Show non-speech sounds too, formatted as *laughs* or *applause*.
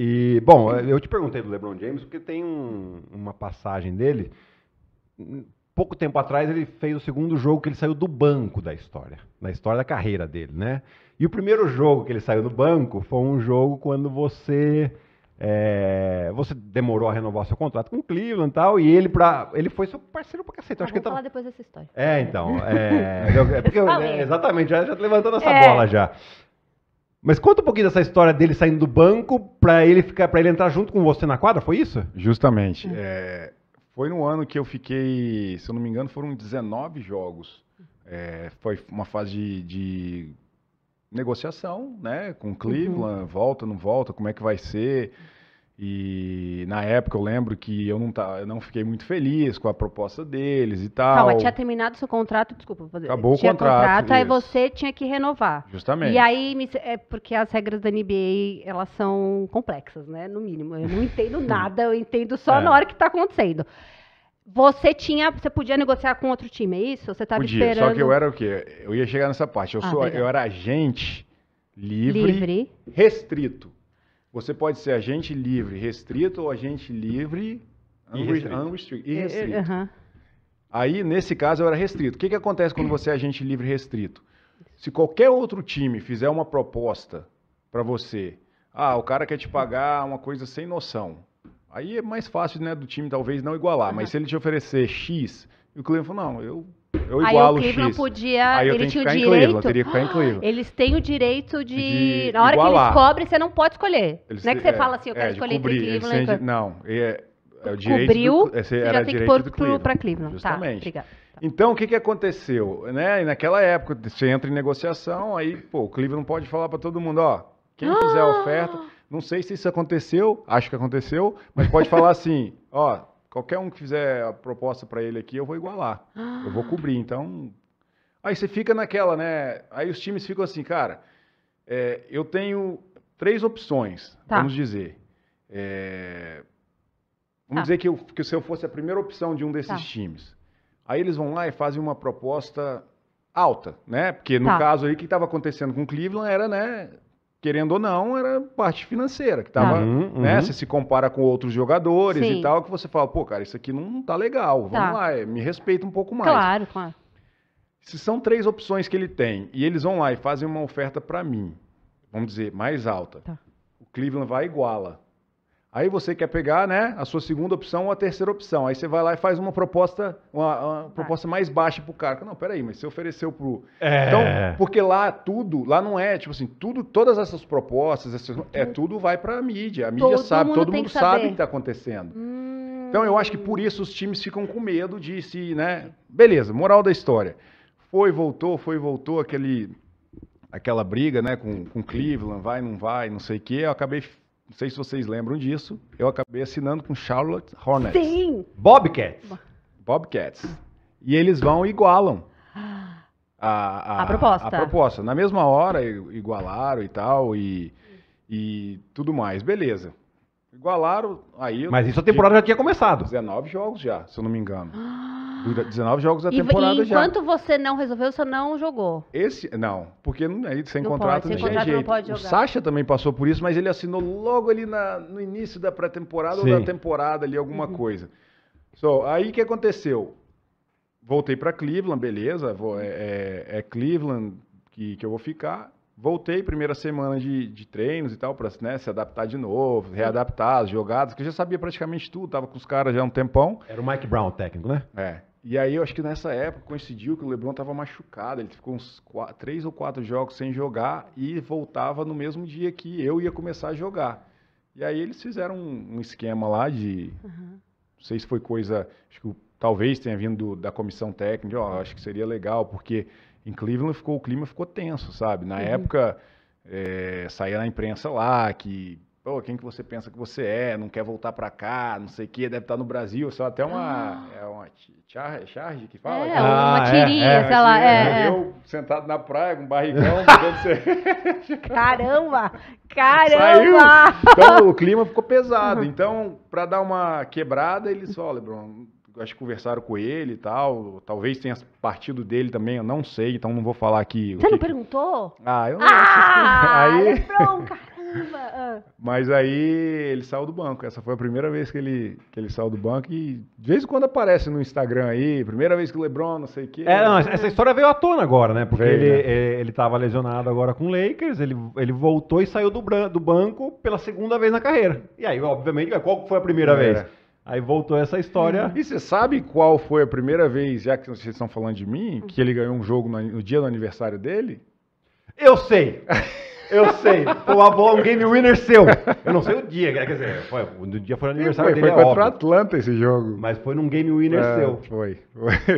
E, bom, eu te perguntei do LeBron James porque tem um, uma passagem dele. Pouco tempo atrás ele fez o segundo jogo que ele saiu do banco da história, da história da carreira dele, né? E o primeiro jogo que ele saiu do banco foi um jogo quando você é, você demorou a renovar seu contrato com o Cleveland e tal, e ele pra, ele foi seu parceiro pra cacete. Ah, acho que falar tava... depois dessa história. É, então. É, é porque, *laughs* é, exatamente, já, já levantando essa é. bola já. Mas conta um pouquinho dessa história dele saindo do banco para ele ficar, para ele entrar junto com você na quadra, foi isso? Justamente. Uhum. É, foi no ano que eu fiquei, se eu não me engano, foram 19 jogos. É, foi uma fase de, de, negociação, né? Com uhum. Cleveland, uhum. volta, não volta, como é que vai ser? E na época eu lembro que eu não, tá, eu não fiquei muito feliz com a proposta deles e tal. Calma, tinha terminado seu contrato, desculpa. Acabou tinha o contrato. contrato aí você tinha que renovar. Justamente. E aí, é porque as regras da NBA, elas são complexas, né? No mínimo. Eu não entendo nada, eu entendo só é. na hora que está acontecendo. Você tinha, você podia negociar com outro time, é isso? Você estava esperando... só que eu era o quê? Eu ia chegar nessa parte. Eu, ah, sou, eu era agente livre. livre. restrito. Você pode ser agente livre restrito ou agente livre unrestrito. Unrestricted. Aí, nesse caso, eu era restrito. O que, que acontece quando é. você é agente livre restrito? Se qualquer outro time fizer uma proposta para você, ah, o cara quer te pagar uma coisa sem noção. Aí é mais fácil né, do time talvez não igualar, mas se ele te oferecer X, e o cliente falou, não, eu eu igualo Aí o Cleveland X. podia. Aí eu ele tinha o direito. teria que ficar em Cleveland. Eles têm o direito de. de na hora igualar. que eles cobrem, você não pode escolher. Eles, não é que você é, fala assim, eu é, quero é, escolher cobrir, entre Cleveland. Têm, não, é, é o direito. Cobriu, do, você já tem que pôr para Cleveland. Tá, Justamente. Tá, então, o que, que aconteceu? Né? Naquela época, você entra em negociação, aí, pô, o Cleveland pode falar para todo mundo, ó, quem fizer a oferta, ah! não sei se isso aconteceu, acho que aconteceu, mas pode falar assim, ó, Qualquer um que fizer a proposta para ele aqui, eu vou igualar. Ah. Eu vou cobrir. Então. Aí você fica naquela, né? Aí os times ficam assim, cara. É, eu tenho três opções, tá. vamos dizer. É, vamos tá. dizer que, eu, que se eu fosse a primeira opção de um desses tá. times. Aí eles vão lá e fazem uma proposta alta, né? Porque no tá. caso aí, o que estava acontecendo com o Cleveland era, né? querendo ou não, era parte financeira, que tava, tá. uhum, né? Uhum. Você se compara com outros jogadores Sim. e tal, que você fala, pô, cara, isso aqui não tá legal, vamos tá. lá, é, me respeita um pouco mais. Claro, claro. Se são três opções que ele tem, e eles vão lá e fazem uma oferta para mim, vamos dizer, mais alta, tá. o Cleveland vai iguala. Aí você quer pegar, né, a sua segunda opção ou a terceira opção. Aí você vai lá e faz uma proposta, uma, uma proposta mais baixa pro cara. Não, peraí, mas você ofereceu pro. É. Então, porque lá tudo, lá não é, tipo assim, tudo, todas essas propostas, essas, é tudo vai pra mídia. A mídia todo sabe, mundo todo mundo sabe o que tá acontecendo. Hum. Então eu acho que por isso os times ficam com medo de se, né? Beleza, moral da história. Foi, voltou, foi, voltou, aquele, aquela briga, né, com, com Cleveland, vai, não vai, não sei o quê. Eu acabei não sei se vocês lembram disso. Eu acabei assinando com Charlotte Hornets. Sim! Bobcats. Bobcats. E eles vão e igualam. A, a, a, proposta. A proposta. Na mesma hora, igualaram e tal, e, e tudo mais. Beleza. Igualaram, aí... Mas isso a temporada já tinha começado. 19 jogos já, se eu não me engano. Ah! 19 jogos da e, temporada e já. Enquanto você não resolveu, você não jogou. Esse, não, porque aí sem não contrato pode, sem contrato, jeito. Não pode jogar. O Sacha também passou por isso, mas ele assinou logo ali na, no início da pré-temporada ou da temporada ali alguma uhum. coisa. So, aí que aconteceu? Voltei para Cleveland, beleza, vou, é, é, é, Cleveland que, que eu vou ficar. Voltei primeira semana de, de treinos e tal, para né, se adaptar de novo, readaptar as jogadas, que eu já sabia praticamente tudo, tava com os caras já há um tempão. Era o Mike Brown técnico, né? É. E aí eu acho que nessa época coincidiu que o LeBron estava machucado, ele ficou uns quatro, três ou quatro jogos sem jogar e voltava no mesmo dia que eu ia começar a jogar. E aí eles fizeram um, um esquema lá de, uhum. não sei se foi coisa, acho que talvez tenha vindo do, da comissão técnica, ó, acho que seria legal porque em Cleveland ficou o clima ficou tenso, sabe? Na uhum. época é, saía na imprensa lá que oh, quem que você pensa que você é, não quer voltar para cá, não sei o que, deve estar tá no Brasil, só até uma, ah. é uma charge, charge que fala? É, uma tirinha, é, é, sei lá. É, eu é. sentado na praia com um barrigão, *laughs* Caramba, *laughs* caramba! Saiu. Então o clima ficou pesado, uhum. então para dar uma quebrada, eles falam, Lebron, acho que conversaram com ele e tal. Talvez tenha partido dele também, eu não sei, então não vou falar aqui. Você não que... perguntou? Ah, eu não ah, *laughs* Aí... Caramba! Ah. Mas aí ele saiu do banco. Essa foi a primeira vez que ele, que ele saiu do banco. E de vez em quando aparece no Instagram aí, primeira vez que o Lebron, não sei o quê. É, não, essa história veio à tona agora, né? Porque veio, ele, né? ele, tava lesionado agora com o Lakers, ele, ele voltou e saiu do, do banco pela segunda vez na carreira. E aí, obviamente, qual foi a primeira, é. vez? Aí voltou essa história. E você sabe qual foi a primeira vez, já que vocês estão falando de mim, que ele ganhou um jogo no, no dia do aniversário dele? Eu sei! *laughs* Eu sei. Foi uma bola, um game winner seu. Eu não sei o dia, quer dizer, foi, o dia foi no aniversário foi, dele, Foi é contra o Atlanta esse jogo. Mas foi num game winner é, seu. Foi. foi.